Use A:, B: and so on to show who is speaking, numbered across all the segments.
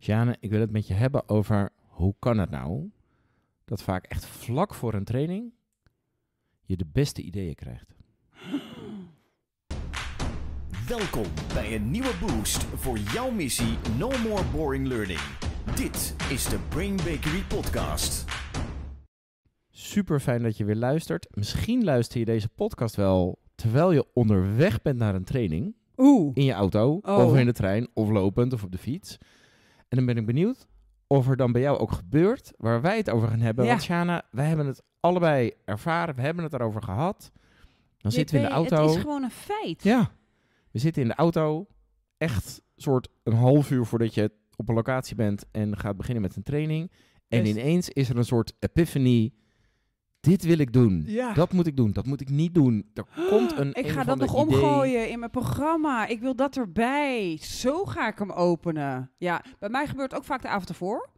A: Sjane, ik wil het met je hebben over hoe kan het nou dat vaak echt vlak voor een training je de beste ideeën krijgt. Welkom bij een nieuwe boost voor jouw missie No More Boring Learning. Dit is de Brain Bakery Podcast. Super fijn dat je weer luistert. Misschien luister je deze podcast wel terwijl je onderweg bent naar een training. Oeh. In je auto, oh. of in de trein, of lopend, of op de fiets. En dan ben ik benieuwd of er dan bij jou ook gebeurt waar wij het over gaan hebben. Want Shana, wij hebben het allebei ervaren, we hebben het erover gehad. Dan zitten we in de auto. Het is gewoon een
B: feit. Ja.
A: We zitten in de auto, echt soort een half uur voordat je op een locatie bent en gaat beginnen met een training. En dus- ineens is er een soort epiphany dit wil ik doen. Ja. Dat moet ik doen. Dat moet ik niet doen. Er komt een. Ik ga dat nog omgooien
B: in mijn programma. Ik wil dat erbij. Zo ga ik hem openen. Ja, bij mij gebeurt ook vaak de avond ervoor.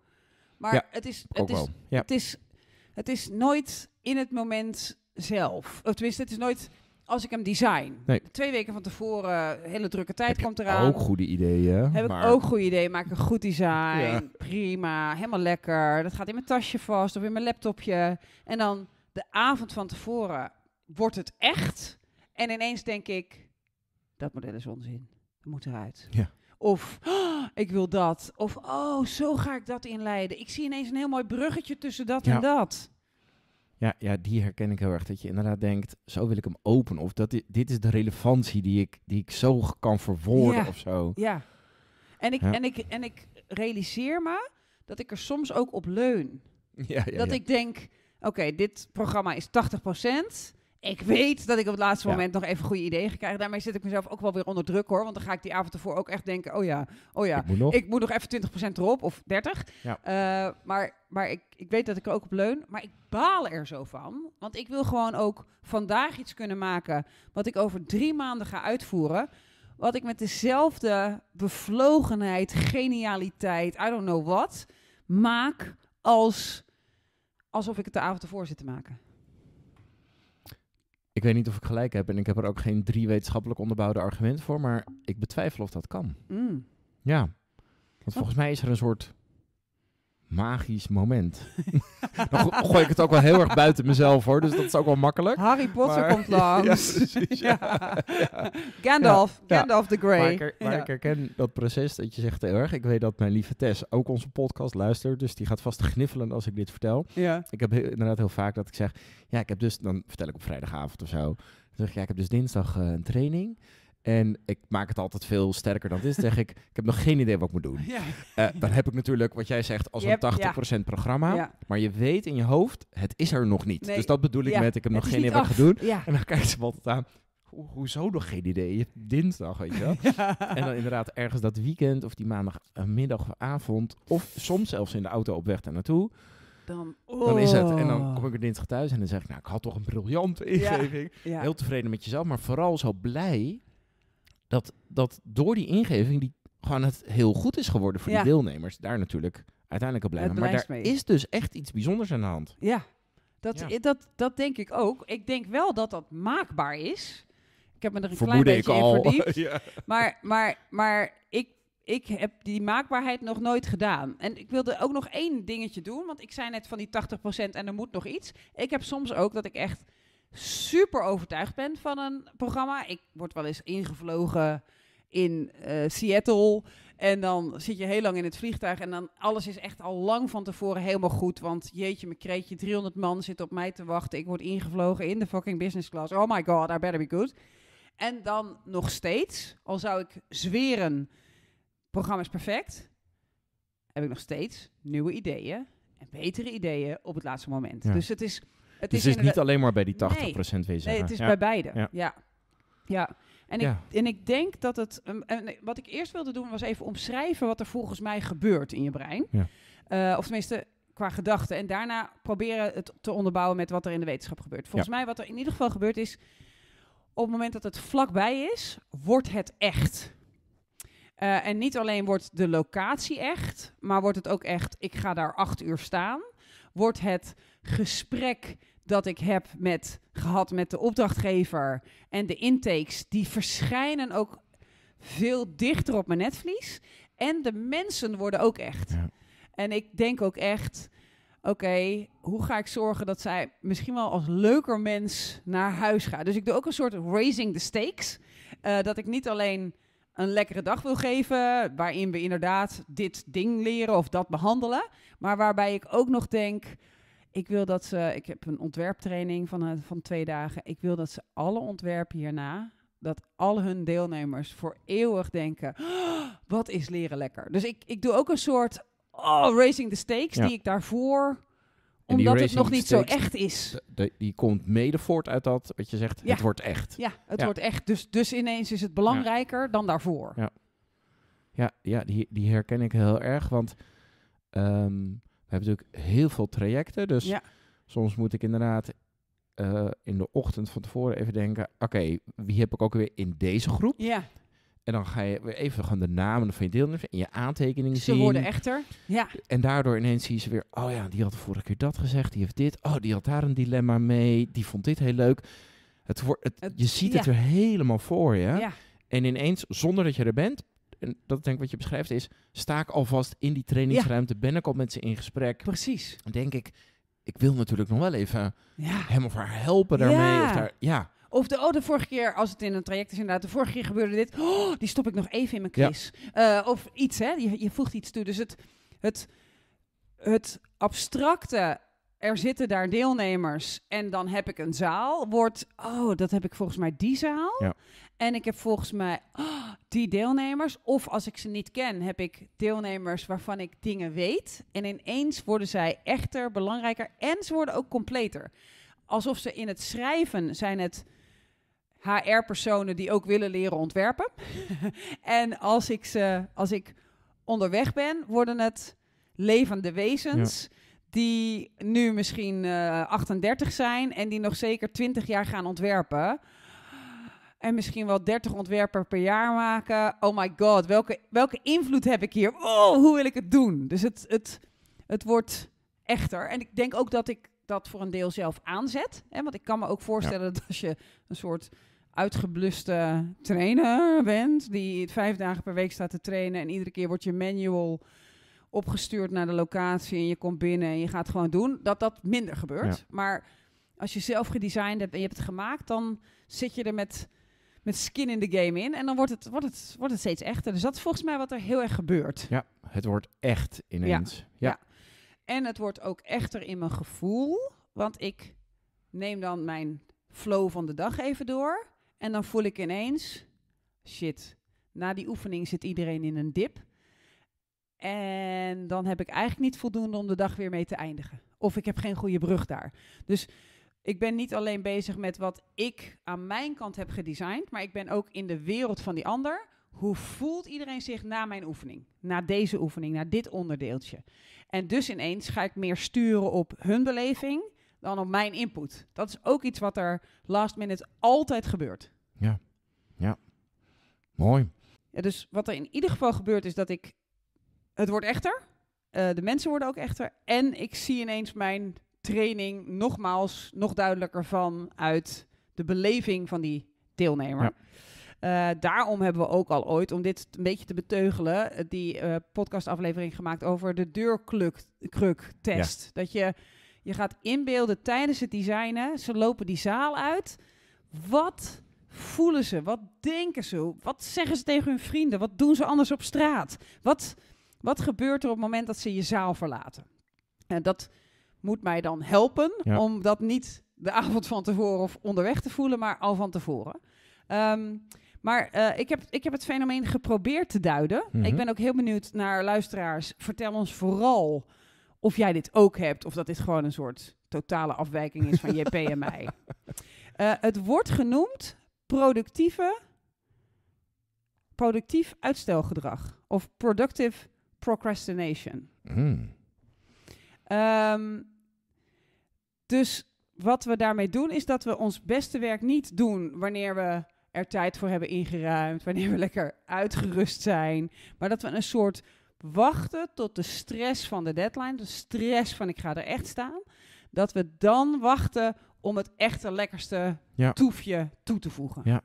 B: Maar het, is, het, is, het, is, het is nooit in het moment zelf. Of tenminste, het is nooit als ik hem design. Nee. Twee weken van tevoren, eh, hele drukke tijd komt eraan. Ook goede ideeën. Heb ik ook goede ideeën. Maak een goed design. Prima. Helemaal lekker. Dat gaat in mijn tasje vast of in mijn laptopje. En dan de avond van tevoren wordt het echt. En ineens denk ik, dat model is onzin. Dat moet eruit. Ja. Of oh, ik wil dat. Of oh, zo ga ik dat inleiden. Ik zie ineens een heel mooi bruggetje tussen dat en
A: dat. Ja, ja, die herken ik heel erg. Dat je inderdaad denkt, zo wil ik hem openen. Of dat, dit is de relevantie die ik, die ik zo kan verwoorden of zo. Ja. En ik, En,
B: ik, en ik realiseer me dat ik er soms ook op leun.
A: Ja, ja dat ik
B: denk, oké, dit programma is 80%. Ik weet dat ik op het laatste moment nog even goede ideeën krijg. Daarmee zet ik mezelf ook wel weer onder druk hoor. Want dan ga ik die avond ervoor ook echt denken: oh ja, oh ja, ik moet nog, even 20% erop of 30%. Eh, maar maar ik, ik weet dat ik er ook op leun. Maar ik baal er zo van. Want ik wil gewoon ook vandaag iets kunnen maken. wat ik over drie maanden ga uitvoeren. Wat ik met dezelfde bevlogenheid, genialiteit, I don't know what. maak als alsof ik het de avond ervoor zit te maken.
A: Ik weet niet of ik gelijk heb en ik heb er ook geen drie wetenschappelijk onderbouwde argumenten voor, maar ik betwijfel of dat kan. Mm. Ja, want volgens mij is er een soort magisch moment. Dan gooi ik het ook wel heel erg buiten mezelf hoor, dus dat is ook wel makkelijk. Harry Potter komt langs. ja, precies, ja. Gandalf, Gandalf the Grey. Maar ik, herken dat proces dat je zegt heel erg. Ik weet dat mijn lieve Tess ook onze podcast luistert, dus die gaat vast gniffelen als ik dit vertel. Ik heb inderdaad heel vaak dat ik zeg, ja ik heb dus, dan vertel ik op vrijdagavond of zo, zeg ik ja ik heb dus dinsdag eh, een training. En ik maak het altijd veel sterker dan dit. zeg ik, ik heb nog geen idee wat ik moet doen. Eh, dan heb ik natuurlijk, wat jij zegt, als een 80% programma. Maar je weet in je hoofd, het is er nog niet. Dus dat bedoel ik met, ik heb nog geen idee wat ik ga doen. En dan kijken ze me altijd aan. hoezo nog geen idee? Dinsdag, weet je wel. En dan inderdaad ergens dat weekend of die maandagmiddag eh, of avond. Of soms zelfs in de auto op weg daar naartoe. Dan, dan, is het. En dan oh. kom ik er dinsdag thuis en dan zeg ik, nou, ik had toch een briljante ingeving. Heel tevreden met jezelf, maar vooral zo blij dat, dat door die ingeving die gewoon het heel goed is geworden voor ja. die deelnemers. Daar natuurlijk uiteindelijk op blijven. Maar daar is dus echt iets bijzonders aan de hand.
B: Ja, dat, eh, Dat, dat denk ik ook. Ik denk wel dat dat maakbaar is. Ik heb me er een klein beetje al. in verdiept. Maar, maar, maar ik, ik heb die maakbaarheid nog nooit gedaan. En ik wilde ook nog één dingetje doen. Want ik zei net van die 80% en er moet nog iets. Ik heb soms ook dat ik echt super overtuigd ben van een programma. Ik word wel eens ingevlogen in eh, Seattle. En dan zit je heel lang in het vliegtuig. En dan alles is echt al lang van tevoren helemaal goed. Want jeetje, mijn kreetje, 300 man zit op mij te wachten. Ik word ingevlogen in de fucking business class. Oh my god, I better be good. En dan nog steeds, al zou ik zweren, programma is perfect. Heb ik nog steeds nieuwe ideeën en betere ideeën op het laatste moment. Dus het is dus het is, niet alleen maar bij die 80% nee, procent wezen. Nee, het is bij beide. Ja. ja. En, ik, en ik denk dat het. Ehm, eh, wat ik eerst wilde doen was even omschrijven wat er volgens mij gebeurt in je brein. Eh, of tenminste, qua gedachten. En daarna proberen het te onderbouwen met wat er in de wetenschap gebeurt. Volgens mij wat er in ieder geval gebeurt is... op het moment dat het vlakbij is, wordt het echt. Eh, en niet alleen wordt de locatie echt... maar wordt het ook echt, ik ga daar acht uur staan. Wordt het gesprek dat ik heb met, gehad met de opdrachtgever en de intakes, die verschijnen ook veel dichter op mijn netvlies. En de mensen worden ook echt. Ja. En ik denk ook echt, oké, hoe ga ik zorgen dat zij misschien wel als leuker mens naar huis gaat? Dus ik doe ook een soort raising the stakes. Eh, dat ik niet alleen een lekkere dag wil geven, waarin we inderdaad dit ding leren of dat behandelen, maar waarbij ik ook nog denk, ik wil dat ze, ik heb een ontwerptraining van, eh, van twee dagen. Ik wil dat ze alle ontwerpen hierna, dat al hun deelnemers voor eeuwig denken: oh, wat is leren lekker? Dus ik, ik doe ook een soort oh, raising the stakes die ik daarvoor omdat het nog niet zo echt is.
A: die komt mede voort uit dat, wat je zegt, het wordt echt. Ja, het wordt
B: echt. Dus, dus ineens is het belangrijker dan daarvoor.
A: Ja, ja, ja die, die herken ik heel erg. Want ehm, we hebben natuurlijk heel veel trajecten. Dus ja. soms moet ik inderdaad eh, in de ochtend van tevoren even denken: oké, wie heb ik ook weer in deze groep? Ja. En dan ga je even gewoon de namen van je deelnemers in je aantekeningen zien. Ze worden echter. Ja. En daardoor ineens zie je ze weer: oh ja, die had vorige keer dat gezegd, die heeft dit. Oh, die had daar een dilemma mee, die vond dit heel leuk. Het het, je ziet het er helemaal voor je. Ja. En ineens, zonder dat je er bent, en dat denk ik wat je beschrijft, is sta ik alvast in die trainingsruimte, ben ik al met ze in gesprek. Precies. Dan denk ik, ik wil natuurlijk nog wel even hem of haar helpen daarmee. Of, daar, ja.
B: of de, oh, de vorige keer, als het in een traject is, inderdaad, de vorige keer gebeurde dit. Oh, die stop ik nog even in mijn quiz. Eh, of iets, hè? Je, je voegt iets toe. Dus het, het, het abstracte er zitten daar deelnemers en dan heb ik een zaal, wordt, oh, dat heb ik volgens mij die zaal. Ja. En ik heb volgens mij oh, die deelnemers. Of als ik ze niet ken, heb ik deelnemers waarvan ik dingen weet. En ineens worden zij echter, belangrijker en ze worden ook completer. Alsof ze in het schrijven zijn het HR-personen die ook willen leren ontwerpen. en als ik, ze, als ik onderweg ben, worden het levende wezens die nu misschien 38 eh, zijn en die nog zeker 20 jaar gaan ontwerpen. En misschien wel 30 ontwerpen per jaar maken. Oh my god, welke, welke invloed heb ik hier? Oh, hoe wil ik het doen? Dus het, het, het wordt echter. En ik denk ook dat ik dat voor een deel zelf aanzet. Hè? Want ik kan me ook voorstellen dat als je een soort uitgebluste trainer bent, die vijf dagen per week staat te trainen en iedere keer wordt je manual opgestuurd naar de locatie en je komt binnen en je gaat gewoon doen, dat dat minder gebeurt. Maar als je zelf gedesigned hebt en je hebt het gemaakt, dan zit je er met, met skin in de game in. En dan wordt het, wordt, het, wordt het steeds echter. Dus dat is volgens mij wat er heel erg
A: gebeurt. Ja, het wordt echt ineens. Ja. ja. ja.
B: En het wordt ook echter in mijn gevoel. Want ik neem dan mijn flow van de dag even door. En dan voel ik ineens, shit, na die oefening zit iedereen in een dip. En dan heb ik eigenlijk niet voldoende om de dag weer mee te eindigen. Of ik heb geen goede brug daar. Dus ik ben niet alleen bezig met wat ik aan mijn kant heb gedesigned, maar ik ben ook in de wereld van die ander. Hoe voelt iedereen zich na mijn oefening? Na deze oefening, na dit onderdeeltje. En dus ineens ga ik meer sturen op hun beleving dan op mijn input. Dat is ook iets wat er last minute altijd gebeurt.
A: Ja, ja. Mooi.
B: Ja, dus wat er in ieder geval gebeurt is dat ik het wordt echter. Eh, de mensen worden ook echter. En ik zie ineens mijn training nogmaals nog duidelijker vanuit de beleving van die deelnemer. Eh, daarom hebben we ook al ooit, om dit een beetje te beteugelen, eh, die uh, podcastaflevering gemaakt over de deurkruk-test. Dat je, je gaat inbeelden tijdens het designen. Ze lopen die zaal uit. Wat voelen ze? Wat denken ze? Wat zeggen ze tegen hun vrienden? Wat doen ze anders op straat? Wat wat gebeurt er op het moment dat ze je zaal verlaten? En dat moet mij dan helpen om dat niet de avond van tevoren of onderweg te voelen, maar al van tevoren. Ehm, maar eh, ik, heb, ik heb het fenomeen geprobeerd te duiden. Mhm. Ik ben ook heel benieuwd naar luisteraars. Vertel ons vooral of jij dit ook hebt, of dat dit gewoon een soort totale afwijking is van JP en mij. Eh, het wordt genoemd productieve, productief uitstelgedrag of productive procrastination. Hmm. Ehm, dus wat we daarmee doen, is dat we ons beste werk niet doen wanneer we er tijd voor hebben ingeruimd, wanneer we lekker uitgerust zijn, maar dat we een soort wachten tot de stress van de deadline, de stress van ik ga er echt staan, dat we dan wachten om het echte lekkerste toefje toe te voegen. Ja.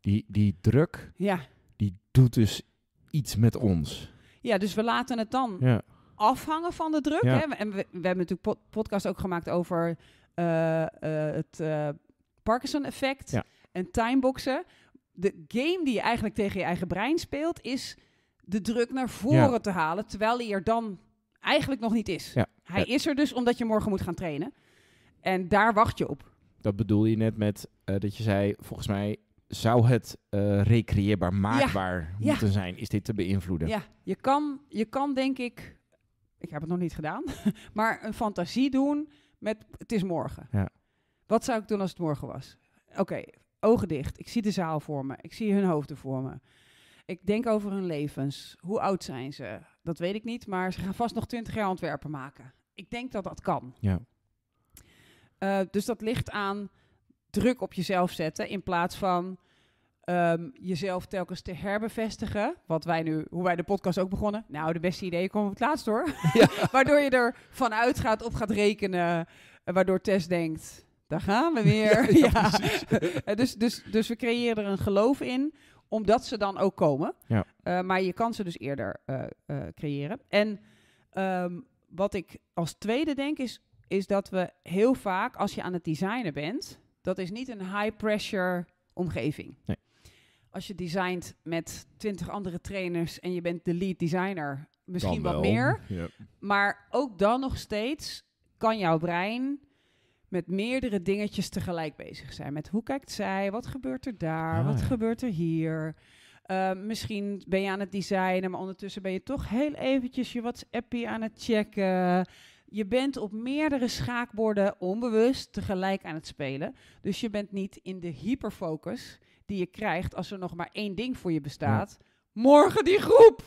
A: Die, die druk, ja. die doet dus iets met ons.
B: Ja, dus we laten het dan afhangen van de druk. Hè? En we, hebben natuurlijk podcast ook gemaakt over eh, eh, het eh, Parkinson-effect ja. en timeboxen. De game die je eigenlijk tegen je eigen brein speelt, is de druk naar voren te halen, terwijl hij er dan eigenlijk nog niet is. Hij is er dus omdat je morgen moet gaan trainen. En daar wacht je op.
A: Dat bedoel je net met dat je zei, volgens mij zou het eh, recreëerbaar, maakbaar moeten zijn? Is dit te beïnvloeden? Ja,
B: je kan, je kan denk ik, ik heb het nog niet gedaan, maar een fantasie doen met het is morgen. Ja. Wat zou ik doen als het morgen was? Oké, ogen dicht. Ik zie de zaal voor me. Ik zie hun hoofden voor me. Ik denk over hun levens. Hoe oud zijn ze? Dat weet ik niet, maar ze gaan vast nog twintig jaar ontwerpen maken. Ik denk dat dat kan. Ja. Eh, dus dat ligt aan druk op jezelf zetten in plaats van ehm, jezelf telkens te herbevestigen. Wat wij nu, hoe wij de podcast ook begonnen. Nou, de beste ideeën komen op het laatst hoor. waardoor je er vanuit gaat, op gaat rekenen. Eh, waardoor Tess denkt, daar gaan we weer. ja, eh, dus, dus, dus we creëren er een geloof in, omdat ze dan ook komen. Ja. Eh, maar je kan ze dus eerder creëren. En ehm, wat ik als tweede denk is, is dat we heel vaak, als je aan het designen bent, dat is niet een high pressure omgeving. Nee. Als je designt met twintig andere trainers en je bent de lead designer, misschien wat meer. Maar ook dan nog steeds kan jouw brein met meerdere dingetjes tegelijk bezig zijn. Met hoe kijkt zij, wat gebeurt er daar, ah, wat gebeurt er hier. Ehm, misschien ben je aan het designen, maar ondertussen ben je toch heel eventjes je WhatsAppie aan het checken. Je bent op meerdere schaakborden onbewust tegelijk aan het spelen. Dus je bent niet in de hyperfocus die je krijgt als er nog maar één ding voor je bestaat. Morgen die groep!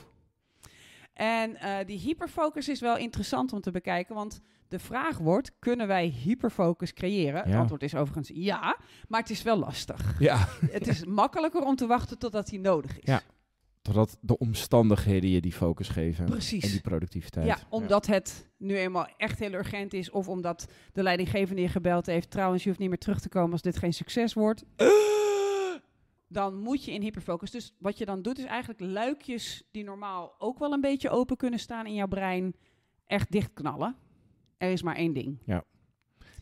B: En eh, die hyperfocus is wel interessant om te bekijken, want de vraag wordt: kunnen wij hyperfocus creëren? Het antwoord is overigens ja, maar het is wel lastig. Ja. Het is makkelijker om te wachten totdat hij nodig is.
A: Ja totdat de omstandigheden je die focus geven. Precies. En die productiviteit. Ja, omdat
B: het nu eenmaal echt heel urgent is. Of omdat de leidinggevende je gebeld heeft. Trouwens, je hoeft niet meer terug te komen als dit geen succes wordt. Dan moet je in hyperfocus. Dus wat je dan doet is eigenlijk luikjes die normaal ook wel een beetje open kunnen staan in jouw brein. Echt dichtknallen. Er is maar één ding.
A: Ja.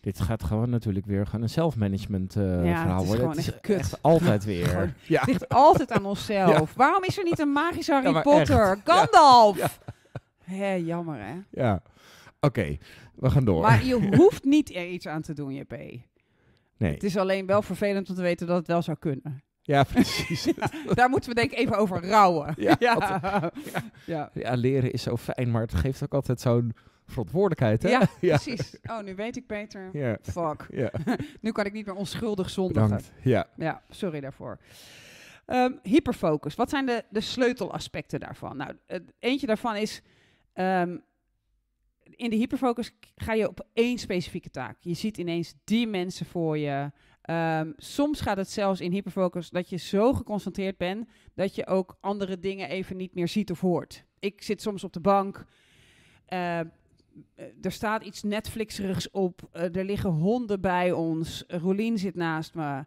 A: Dit gaat gewoon natuurlijk weer gewoon een zelfmanagement uh, eh, verhaal worden. Het is, het echt altijd weer. ja. ligt
B: altijd aan onszelf. Waarom is er niet een magische Harry Potter? Gandalf! Hé, jammer hè?
A: Ja. Oké, we gaan door. Maar je
B: hoeft niet er iets aan te doen, JP. Nee. Het is alleen wel vervelend om te weten dat het wel zou kunnen.
A: Ja, precies.
B: daar moeten we denk ik even over rouwen. Ja,
A: ja. ja, leren is zo fijn, maar het geeft ook altijd zo'n verantwoordelijkheid, hè? Ja, ja, precies.
B: Oh, nu weet ik beter. Ja. Fuck. nu kan ik niet meer onschuldig zondigen. Ja. ja, sorry daarvoor. Um, hyperfocus. Wat zijn de, de sleutelaspecten daarvan? Nou, eentje daarvan is... Ehm, in de hyperfocus ga je op één specifieke taak. Je ziet ineens die mensen voor je. Ehm, soms gaat het zelfs in hyperfocus dat je zo geconcentreerd bent... dat je ook andere dingen even niet meer ziet of hoort. Ik zit soms op de bank... Eh, er staat iets Netflixerigs op. Eh, er liggen honden bij ons. Rolien zit naast me.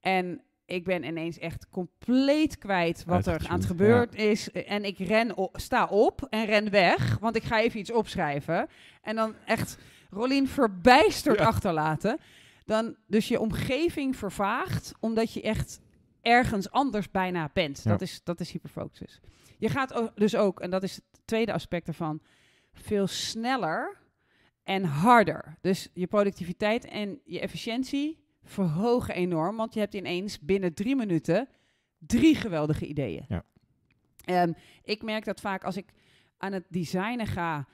B: En ik ben ineens echt compleet kwijt wat er aan het gebeuren is. En ik ren op, sta op en ren weg, want ik ga even iets opschrijven. En dan echt Rolien verbijsterd achterlaten. Dan dus je omgeving vervaagt, omdat je echt ergens anders bijna bent. Dat, is, dat is hyperfocus. Je gaat dus ook, en dat is het tweede aspect ervan veel sneller en harder. Dus je productiviteit en je efficiëntie verhogen enorm, want je hebt ineens binnen drie minuten drie geweldige ideeën. Ja. Ehm, ik merk dat vaak als ik aan het designen ga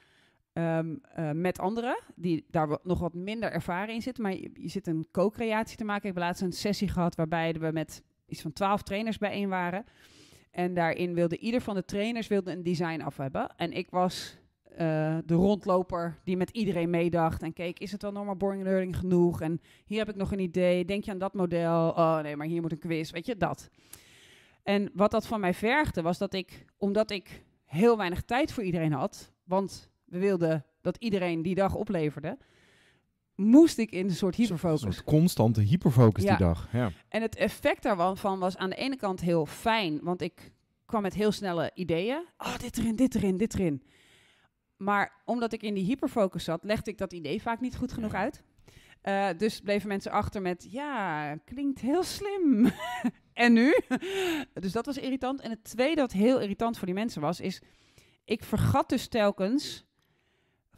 B: ehm, eh, met anderen, die daar nog wat minder ervaring in zitten, maar je, zit een co-creatie te maken. Ik heb laatst een sessie gehad waarbij we met iets van twaalf trainers bijeen waren. En daarin wilde ieder van de trainers wilde een design af hebben. En ik was eh, de rondloper die met iedereen meedacht en keek, is het wel normaal boring learning genoeg? En hier heb ik nog een idee, denk je aan dat model? Oh nee, maar hier moet een quiz, weet je, dat. En wat dat van mij vergde was dat ik, omdat ik heel weinig tijd voor iedereen had, want we wilden dat iedereen die dag opleverde, moest ik in een
A: soort hyperfocus. Een soort constante hyperfocus die dag. Ja.
B: En het effect daarvan was aan de ene kant heel fijn, want ik kwam met heel snelle ideeën. Oh, dit erin, dit erin, dit erin. Maar omdat ik in die hyperfocus zat, legde ik dat idee vaak niet goed genoeg uit. Eh, dus bleven mensen achter met, ja, klinkt heel slim. en nu? dus dat was irritant. En het tweede wat heel irritant voor die mensen was, is, ik vergat dus telkens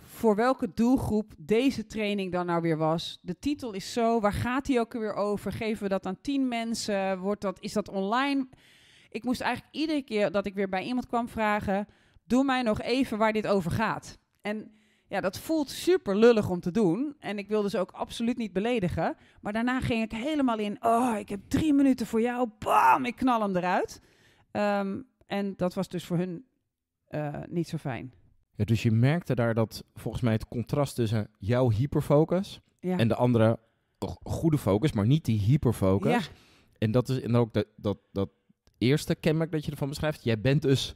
B: voor welke doelgroep deze training dan nou weer was. De titel is zo, waar gaat die ook weer over? Geven we dat aan tien mensen? Wordt dat, is dat online? Ik moest eigenlijk iedere keer dat ik weer bij iemand kwam vragen doe mij nog even waar dit over gaat. En ja, dat voelt super lullig om te doen. En ik wilde dus ze ook absoluut niet beledigen. Maar daarna ging ik helemaal in. Oh, ik heb drie minuten voor jou. Bam, ik knal hem eruit. Ehm, en dat was dus voor hun eh, niet zo fijn.
A: dus je merkte daar dat volgens mij het contrast tussen jouw hyperfocus en de andere goede focus, maar niet die hyperfocus. En dat is en ook dat, dat, dat eerste kenmerk dat je ervan beschrijft. Jij bent dus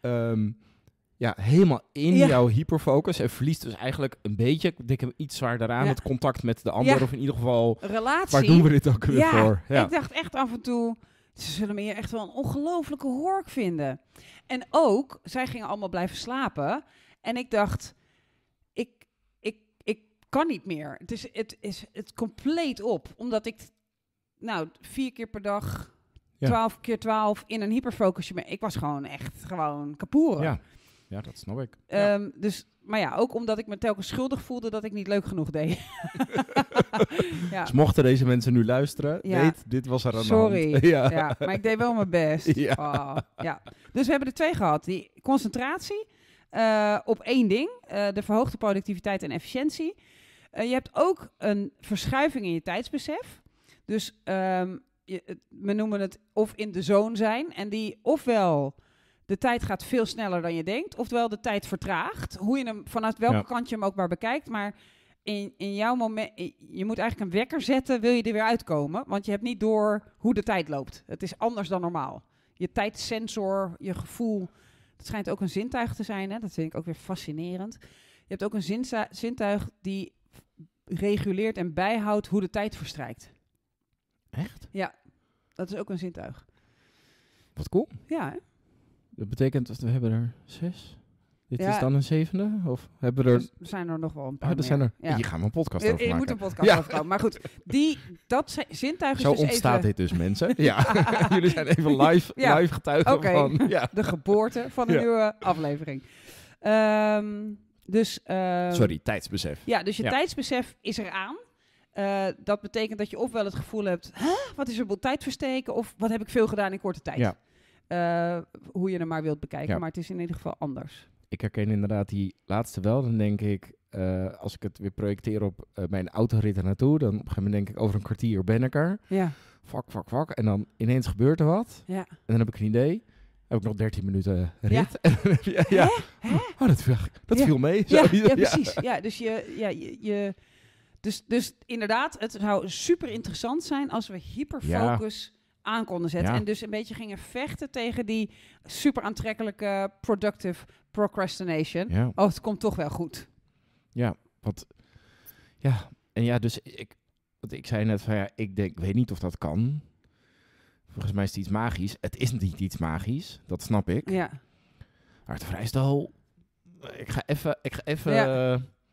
A: ehm, ja, helemaal in jouw hyperfocus. En verliest dus eigenlijk een beetje, ik heb iets zwaarder aan, het contact met de ander. Of in ieder geval, Relatie. waar doen we dit ook weer voor? Ja, ik dacht
B: echt af en toe, ze zullen me hier echt wel een ongelofelijke hork vinden. En ook, zij gingen allemaal blijven slapen. En ik dacht, ik, ik, ik kan niet meer. Het is, het is het compleet op. Omdat ik, nou, vier keer per dag... 12 keer 12 in een hyperfocusje. Ik was gewoon echt gewoon
A: kapoeren. Ja. Ja, dat snap ik.
B: Ehm, dus, maar ja, ook omdat ik me telkens schuldig voelde dat ik niet leuk genoeg deed. ja. Dus mochten
A: deze mensen nu luisteren, weet, dit was er aan Sorry. ja. maar ik
B: deed wel mijn best. Ja. Oh, ja. Dus we hebben er twee gehad. Die concentratie eh, op één ding, eh, de verhoogde productiviteit en efficiëntie. Eh, je hebt ook een verschuiving in je tijdsbesef. Dus ehm, je, we noemen het of in de zone zijn. En die ofwel de tijd gaat veel sneller dan je denkt. Oftewel, de tijd vertraagt. Hoe je hem, vanuit welke kant je hem ook maar bekijkt. Maar in, in jouw moment, je moet eigenlijk een wekker zetten, wil je er weer uitkomen. Want je hebt niet door hoe de tijd loopt. Het is anders dan normaal. Je tijdsensor, je gevoel, dat schijnt ook een zintuig te zijn. Hè? Dat vind ik ook weer fascinerend. Je hebt ook een zintuig die reguleert en bijhoudt hoe de tijd verstrijkt. Echt? Ja, dat is ook een zintuig. Wat cool. Ja, hè?
A: Dat betekent dat we hebben er zes. Dit is dan een zevende? Of hebben er... zijn er nog wel een paar ah, er zijn er... Hier gaan we een podcast over maken. Je moet een podcast ja.
B: Maar goed, die, dat zijn, zintuig Zo dus ontstaat even... dit dus, mensen. Ja,
A: jullie zijn even live, live getuigen van... de geboorte van een
B: nieuwe aflevering. Ehm, dus... Ehm, Sorry, tijdsbesef. Ja, dus je tijdsbesef is eraan. Uh, dat betekent dat je ofwel het gevoel hebt... wat is er op tijd versteken? Of wat heb ik veel gedaan in korte tijd? Ja. Eh, hoe je hem maar wilt bekijken. Maar het is in ieder geval anders.
A: Ik herken inderdaad die laatste wel. Dan denk ik, eh, als ik het weer projecteer op uh, mijn autorit naartoe, dan op een gegeven moment denk ik, over een kwartier ben ik er. Ja. Vak, vak, vak. En dan ineens gebeurt er wat. Ja. En dan heb ik een idee. Heb ik nog 13 minuten rit. Ja, ja. Hè? Oh, dat, dat viel mee. Ja, ja, precies.
B: Ja, dus je, ja, je, je dus, dus inderdaad, het zou super interessant zijn als we hyperfocus aan konden zetten. En dus een beetje gingen vechten tegen die super aantrekkelijke productive procrastination. Oh, het komt toch wel goed.
A: Ja, wat, ja, en ja, dus ik, Wat ik zei net van ja, ik denk, ik weet niet of dat kan. Volgens mij is het iets magisch. Het is niet iets magisch, dat snap ik. Ja. Maar het vereist al, ik ga even, ik ga even,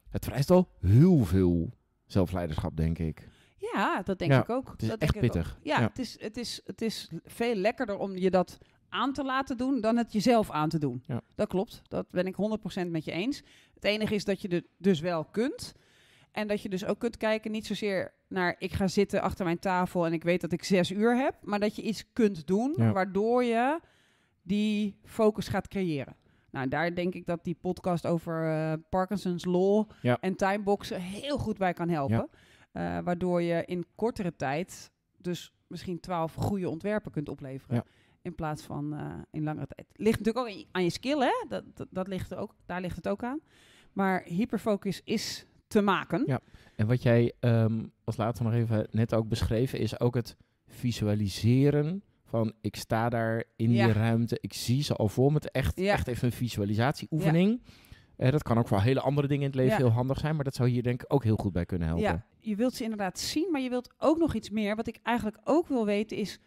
A: het vereist al heel veel zelfleiderschap, denk ik. Ja, dat denk ik ook. Het is dat echt pittig. ja, Het,
B: is, het, is, het is veel lekkerder om je dat aan te laten doen dan het jezelf aan te doen. Ja. Dat klopt. Dat ben ik 100% met je eens. Het enige is dat je het dus wel kunt. En dat je dus ook kunt kijken, niet zozeer naar ik ga zitten achter mijn tafel en ik weet dat ik zes uur heb, maar dat je iets kunt doen waardoor je die focus gaat creëren. Nou, daar denk ik dat die podcast over eh, Parkinson's Law en timeboxen heel goed bij kan helpen. Eh, waardoor je in kortere tijd dus misschien twaalf goede ontwerpen kunt opleveren. In plaats van eh, in langere tijd. Ligt natuurlijk ook aan je skill, hè? Dat, dat, ligt er ook, daar ligt het ook aan. Maar hyperfocus is te maken. Ja,
A: en wat jij ehm, als laatste nog even net ook beschreven, is ook het visualiseren van ik sta daar in die ruimte, ik zie ze al voor me. Echt, ja. echt even een visualisatieoefening. Ja. Eh, dat kan ook voor hele andere dingen in het leven heel handig zijn, maar dat zou hier denk ik ook heel goed bij kunnen helpen. Ja,
B: je wilt ze inderdaad zien, maar je wilt ook nog iets meer. Wat ik eigenlijk ook wil weten is,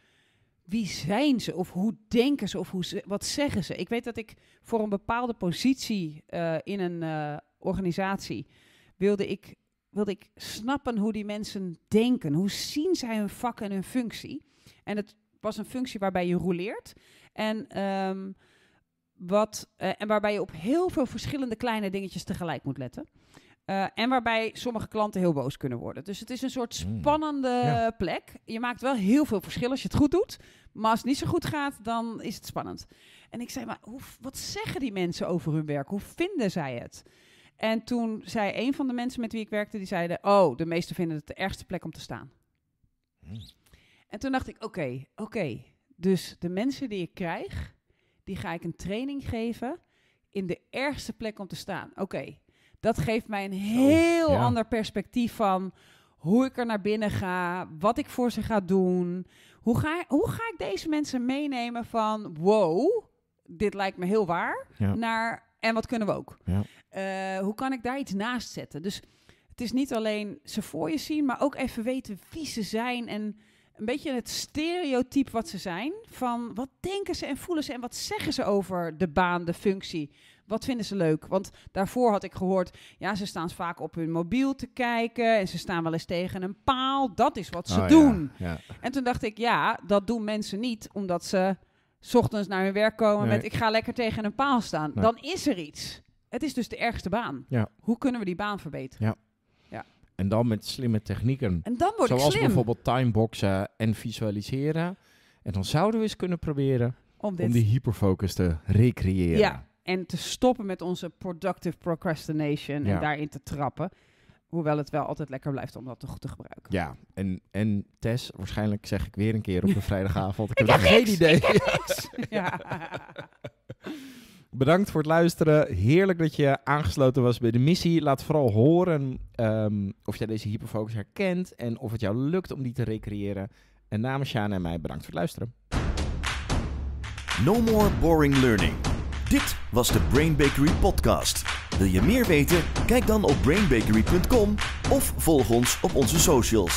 B: wie zijn ze? Of hoe denken ze? Of hoe ze, wat zeggen ze? Ik weet dat ik voor een bepaalde positie eh, in een eh, organisatie wilde ik, wilde ik snappen hoe die mensen denken. Hoe zien zij hun vak en hun functie? En het was een functie waarbij je roleert. En... Ehm, wat, eh, en waarbij je op heel veel verschillende kleine dingetjes tegelijk moet letten. Eh, en waarbij sommige klanten heel boos kunnen worden. Dus het is een soort mm. spannende plek. Je maakt wel heel veel verschil als je het goed doet. Maar als het niet zo goed gaat, dan is het spannend. En ik zei, maar hoe, wat zeggen die mensen over hun werk? Hoe vinden zij het? En toen zei een van de mensen met wie ik werkte, die zeiden... oh, de meesten vinden het de ergste plek om te staan. Mm. En toen dacht ik, oké, oké. Dus de mensen die ik krijg, die ga ik een training geven in de ergste plek om te staan. Oké, dat geeft mij een heel ander perspectief van hoe ik er naar binnen ga, wat ik voor ze ga doen. Hoe ga, hoe ga ik deze mensen meenemen van wow, dit lijkt me heel waar, naar en wat kunnen we ook? Ja. Eh, hoe kan ik daar iets naast zetten? Dus het is niet alleen ze voor je zien, maar ook even weten wie ze zijn en een beetje het stereotype wat ze zijn. Van wat denken ze en voelen ze en wat zeggen ze over de baan, de functie. Wat vinden ze leuk? Want daarvoor had ik gehoord, ja, ze staan vaak op hun mobiel te kijken en ze staan wel eens tegen een paal. Dat is wat ze oh, doen. En toen dacht ik, ja, dat doen mensen niet omdat ze s ochtends naar hun werk komen met ik ga lekker tegen een paal staan. Dan is er iets. Het is dus de ergste baan. Ja. Hoe kunnen we die baan verbeteren? Ja.
A: En dan met slimme technieken. dan Zoals bijvoorbeeld timeboxen en visualiseren. En dan zouden we eens kunnen proberen om, die hyperfocus te recreëren. Ja,
B: en te stoppen met onze productive procrastination en daarin te trappen. Hoewel het wel altijd lekker blijft om dat toch te gebruiken.
A: Ja, en, en Tess, waarschijnlijk zeg ik weer een keer op een vrijdagavond. Ik, heb, geen idee. ja. Bedankt voor het luisteren. Heerlijk dat je aangesloten was bij de missie. Laat vooral horen ehm, of jij deze hyperfocus herkent en of het jou lukt om die te recreëren. En namens Sjaan en mij bedankt voor het luisteren. No more boring learning. Dit was de Brain Bakery podcast. Wil je meer weten? Kijk dan op brainbakery.com of volg ons op onze socials.